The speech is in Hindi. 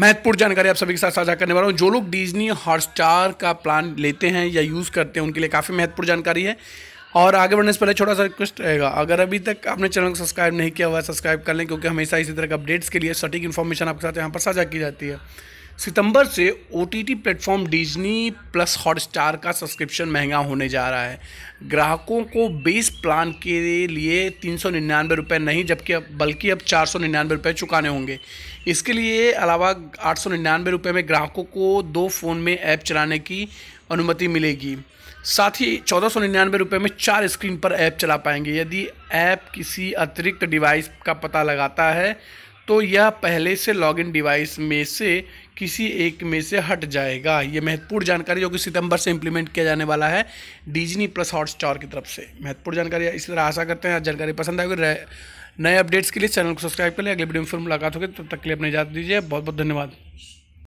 महत्वपूर्ण जानकारी आप सभी के साथ साझा करने वाला हूँ जो लोग डिजनी हॉटस्टार का प्लान लेते हैं या यूज़ करते हैं उनके लिए काफ़ी महत्वपूर्ण जानकारी है और आगे बढ़ने से पहले छोटा सा रिक्वेस्ट रहेगा अगर अभी तक आपने चैनल को सब्सक्राइब नहीं किया हुआ है सब्सक्राइब कर लें क्योंकि हमेशा इसी तरह के अपडेट्स के लिए सटीक इन्फॉर्मेशन आपके साथ यहाँ पर साझा की जाती है सितंबर से O T platform Disney plus Hotstar का सब्सक्रिप्शन महंगा होने जा रहा है ग्राहकों को बेस प्लान के लिए तीन सौ निन्यानवे रुपये नहीं जबकि अब बल्कि अब चार सौ निन्यानवे रुपये चुकाने होंगे इसके लिए अलावा आठ सौ निन्यानवे रुपये में ग्राहकों को दो फ़ोन में ऐप चलाने की अनुमति मिलेगी साथ ही चौदह सौ निन्यानवे रुपये में चार स्क्रीन पर ऐप चला पाएंगे यदि ऐप किसी अतिरिक्त डिवाइस का पता लगाता है तो यह पहले से लॉगिन डिवाइस में से किसी एक में से हट जाएगा ये महत्वपूर्ण जानकारी जो कि सितंबर से इंप्लीमेंट किया जाने वाला है डिजनी प्लस हॉटस्टार की तरफ से महत्वपूर्ण जानकारी इसी तरह आशा करते हैं जानकारी पसंद आएगी नए अपडेट्स के लिए चैनल को सब्सक्राइब कर लें अगले वीडियो में फिर मुलाकात होगी तब तो तक के लिए अपने इजाज़त दीजिए बहुत बहुत धन्यवाद